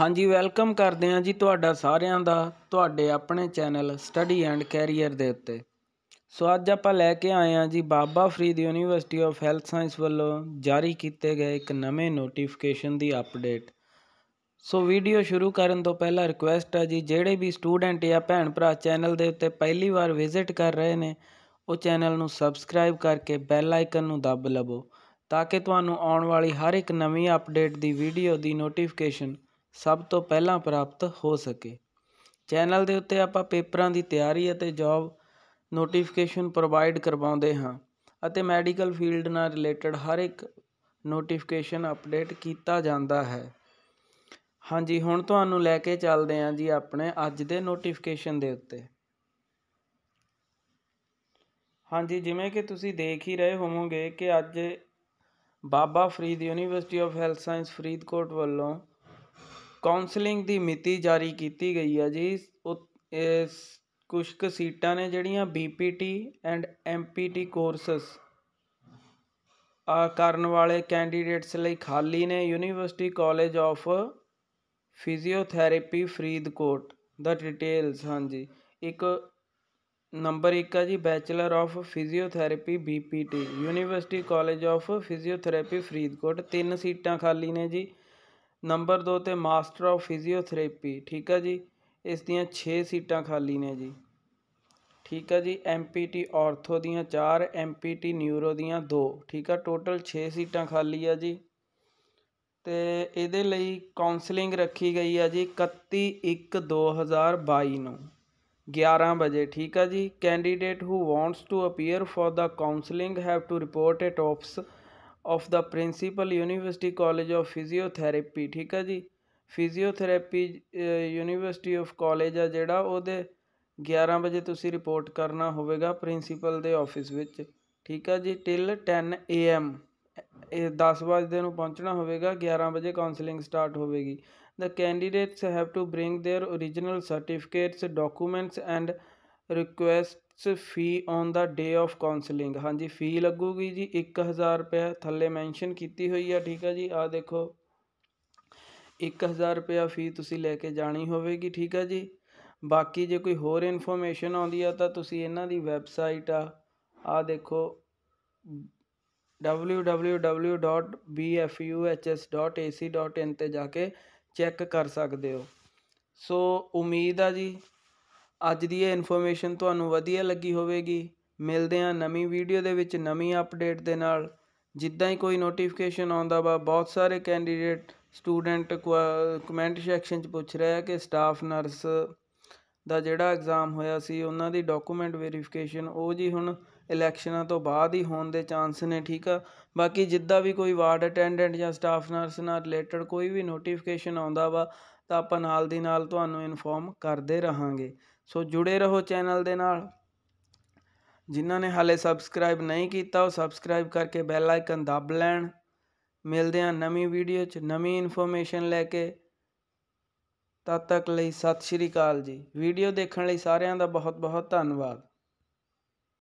ਹਾਂਜੀ ਵੈਲਕਮ ਕਰਦੇ ਆਂ ਜੀ ਤੁਹਾਡਾ ਸਾਰਿਆਂ ਦਾ ਤੁਹਾਡੇ ਆਪਣੇ ਚੈਨਲ ਸਟੱਡੀ ਐਂਡ ਕੈਰੀਅਰ ਦੇ ਉੱਤੇ ਸੋ ਅੱਜ ਆਪਾਂ ਲੈ ਕੇ ਆਏ ਆਂ ਜੀ Baba Farid university of health science ਵੱਲੋਂ ਜਾਰੀ ਕੀਤੇ ਗਏ ਇੱਕ ਨਵੇਂ ਨੋਟੀਫਿਕੇਸ਼ਨ ਦੀ ਅਪਡੇਟ ਸੋ ਵੀਡੀਓ ਸ਼ੁਰੂ ਕਰਨ ਤੋਂ ਪਹਿਲਾਂ ਰਿਕੁਐਸਟ ਹੈ ਜੀ ਜਿਹੜੇ ਵੀ ਸਟੂਡੈਂਟ ਜਾਂ ਭੈਣ ਭਰਾ ਚੈਨਲ ਦੇ ਉੱਤੇ ਪਹਿਲੀ ਵਾਰ ਵਿਜ਼ਿਟ ਕਰ ਰਹੇ ਨੇ ਉਹ ਚੈਨਲ ਨੂੰ ਸਬਸਕ੍ਰਾਈਬ ਕਰਕੇ ਬੈਲ ਆਈਕਨ ਨੂੰ ਦੱਬ ਲਵੋ ਤਾਂ ਕਿ ਤੁਹਾਨੂੰ ਆਉਣ ਵਾਲੀ ਹਰ ਇੱਕ ਨਵੀਂ ਅਪਡੇਟ ਦੀ ਵੀਡੀਓ ਦੀ ਨੋਟੀਫਿਕੇਸ਼ਨ ਸਭ ਤੋਂ ਪਹਿਲਾਂ ਪ੍ਰਾਪਤ ਹੋ ਸਕੇ ਚੈਨਲ ਦੇ ਉੱਤੇ ਆਪਾਂ ਪੇਪਰਾਂ ਦੀ ਤਿਆਰੀ ਅਤੇ ਜੌਬ ਨੋਟੀਫਿਕੇਸ਼ਨ ਪ੍ਰੋਵਾਈਡ ਕਰਵਾਉਂਦੇ ਹਾਂ ਅਤੇ ਮੈਡੀਕਲ ਫੀਲਡ ਨਾਲ ਰਿਲੇਟਡ ਹਰ ਇੱਕ ਨੋਟੀਫਿਕੇਸ਼ਨ ਅਪਡੇਟ ਕੀਤਾ ਜਾਂਦਾ ਹੈ ਹਾਂਜੀ ਹੁਣ ਤੁਹਾਨੂੰ ਲੈ ਕੇ ਚੱਲਦੇ ਹਾਂ ਜੀ ਆਪਣੇ ਅੱਜ ਦੇ ਨੋਟੀਫਿਕੇਸ਼ਨ ਦੇ ਉੱਤੇ ਹਾਂਜੀ ਜਿਵੇਂ ਕਿ ਤੁਸੀਂ ਦੇਖ ਹੀ ਰਹੇ ਹੋਵੋਗੇ ਕਿ ਅੱਜ Baba Farid university of health science Faridkot ਵੱਲੋਂ ਕਾਉਂਸਲਿੰਗ ਦੀ ਮਿਤੀ ਜਾਰੀ ਕੀਤੀ ਗਈ ਹੈ ਜੀ ਉਹ ਇਸ ਕੁਝ ਕੁ ਸੀਟਾਂ ਨੇ ਜਿਹੜੀਆਂ ਬੀਪੀਟੀ ਐਂਡ ਐਮਪੀਟੀ ਕੋਰਸਸ ਆ ਕਰਨ ਵਾਲੇ ਕੈਂਡੀਡੇਟਸ ਲਈ ਖਾਲੀ ਨੇ university college of physiotherapy Faridkot ਦਾ ਡਿਟੇਲਸ ਹਾਂਜੀ ਇੱਕ ਨੰਬਰ 1 ਆ ਜੀ bachelor of physiotherapy BPT university college of physiotherapy Faridkot ਤਿੰਨ ਸੀਟਾਂ ਖਾਲੀ ਨੇ ਜੀ ਨੰਬਰ 2 ਤੇ ਮਾਸਟਰ ਆਫ ਫਿਜ਼ੀਓਥੈਰੇਪੀ ਠੀਕ ਹੈ ਜੀ ਇਸ ਦੀਆਂ 6 ਸੀਟਾਂ ਖਾਲੀ ਨੇ ਜੀ ਠੀਕ ਹੈ ਜੀ ਐਮਪੀਟੀ ਆਰਥੋ ਦੀਆਂ 4 ਐਮਪੀਟੀ ਨਿਊਰੋ ਦੀਆਂ 2 ਠੀਕ ਹੈ ਟੋਟਲ 6 ਸੀਟਾਂ ਖਾਲੀ ਆ ਜੀ ਤੇ ਇਹਦੇ ਲਈ ਕਾਉਂਸਲਿੰਗ ਰੱਖੀ ਗਈ ਆ ਜੀ 31 1 2022 ਨੂੰ 11 ਵਜੇ ਠੀਕ ਆ ਜੀ candidate who wants to appear for the counselling have to report at office of the principal university college of physiotherapy ਠੀਕ ਹੈ ਜੀ ਫਿਜ਼ੀਓਥੈਰੇਪੀ ਯੂਨੀਵਰਸਿਟੀ ਆਫ ਕਾਲਜ ਆ ਜਿਹੜਾ ਉਹਦੇ 11 ਵਜੇ ਤੁਸੀਂ ਰਿਪੋਰਟ ਕਰਨਾ ਹੋਵੇਗਾ ਪ੍ਰਿੰਸੀਪਲ ਦੇ ਆਫਿਸ ਵਿੱਚ ਠੀਕ ਹੈ ਜੀ ਟਿਲ 10 ਏਐਮ ਇਹ 10 ਵਜੇ ਨੂੰ ਪਹੁੰਚਣਾ ਹੋਵੇਗਾ 11 ਵਜੇ ਕਾਉਂਸਲਿੰਗ ਸਟਾਰਟ ਹੋਵੇਗੀ the candidates have to bring their original certificates documents and request fee on the day of counselling ਹਾਂਜੀ ਫੀ ਲੱਗੂਗੀ ਜੀ 1000 ਰੁਪਏ ਥੱਲੇ ਮੈਂਸ਼ਨ ਕੀਤੀ ਹੋਈ ਆ ਠੀਕ ਆ ਜੀ ਆ ਦੇਖੋ 1000 ਰੁਪਏ ਫੀ ਤੁਸੀਂ ਲੈ ਕੇ ਜਾਣੀ ਹੋਵੇਗੀ ਠੀਕ ਆ ਜੀ ਬਾਕੀ ਜੇ ਕੋਈ ਹੋਰ ਇਨਫੋਰਮੇਸ਼ਨ ਆਉਂਦੀ ਆ ਤਾਂ ਤੁਸੀਂ ਇਹਨਾਂ ਦੀ ਵੈਬਸਾਈਟ ਆ ਆ ਦੇਖੋ www.bfuhs.ac.in ਤੇ ਜਾ ਕੇ ਚੈੱਕ ਕਰ ਸਕਦੇ ਹੋ ਸੋ ਉਮੀਦ ਆ ਜੀ ਅੱਜ ਦੀ ਇਹ ਇਨਫੋਰਮੇਸ਼ਨ ਤੁਹਾਨੂੰ ਵਧੀਆ ਲੱਗੀ ਹੋਵੇਗੀ ਮਿਲਦੇ ਹਾਂ ਨਵੀਂ ਵੀਡੀਓ ਦੇ ਵਿੱਚ ਨਵੀਂ ਅਪਡੇਟ ਦੇ ਨਾਲ ਜਿੱਦਾਂ ਹੀ ਕੋਈ ਨੋਟੀਫਿਕੇਸ਼ਨ ਆਉਂਦਾ ਵਾ ਬਹੁਤ ਸਾਰੇ ਕੈਂਡੀਡੇਟ ਸਟੂਡੈਂਟ ਕਮੈਂਟ ਸੈਕਸ਼ਨ 'ਚ ਪੁੱਛ ਰਿਹਾ ਕਿ ਸਟਾਫ ਨਰਸ ਦਾ ਜਿਹੜਾ ਐਗਜ਼ਾਮ ਹੋਇਆ ਸੀ ਉਹਨਾਂ ਦੀ ਡਾਕੂਮੈਂਟ ਵੈਰੀਫਿਕੇਸ਼ਨ ਉਹ ਜੀ ਹੁਣ ਇਲੈਕਸ਼ਨਾਂ ਤੋਂ ਬਾਅਦ ਹੀ ਹੋਣ ਦੇ ਚਾਂਸ ਨੇ ਠੀਕ ਆ ਬਾਕੀ ਜਿੱਦਾਂ ਵੀ ਕੋਈ ਵਾਰਡ ਅਟੈਂਡੈਂਟ ਜਾਂ ਸਟਾਫ ਨਰਸ ਨਾਲ ਰਿਲੇਟਡ ਕੋਈ ਵੀ ਨੋਟੀਫਿਕੇਸ਼ਨ ਆਉਂਦਾ ਵਾ ਤਾਂ ਆਪਾਂ ਨਾਲ ਦੀ ਨਾਲ ਤੁਹਾਨੂੰ ਇਨਫੋਰਮ ਕਰਦੇ ਰਹਾਂਗੇ ਸੋ ਜੁੜੇ ਰਹੋ ਚੈਨਲ ਦੇ ਨਾਲ ਜਿਨ੍ਹਾਂ ਨੇ ਹਾਲੇ ਸਬਸਕ੍ਰਾਈਬ ਨਹੀਂ ਕੀਤਾ ਉਹ ਸਬਸਕ੍ਰਾਈਬ ਕਰਕੇ ਬੈਲ ਆਈਕਨ ਦਬ ਲੈਣ ਮਿਲਦੇ ਆ ਨਵੀਂ ਵੀਡੀਓ 'ਚ ਨਵੀਂ ਇਨਫੋਰਮੇਸ਼ਨ ਲੈ ਕੇ ਤਦ ਤੱਕ ਲਈ ਸਤਿ ਸ਼੍ਰੀ ਅਕਾਲ ਜੀ ਵੀਡੀਓ ਦੇਖਣ ਲਈ ਸਾਰਿਆਂ ਦਾ ਬਹੁਤ ਬਹੁਤ ਧੰਨਵਾਦ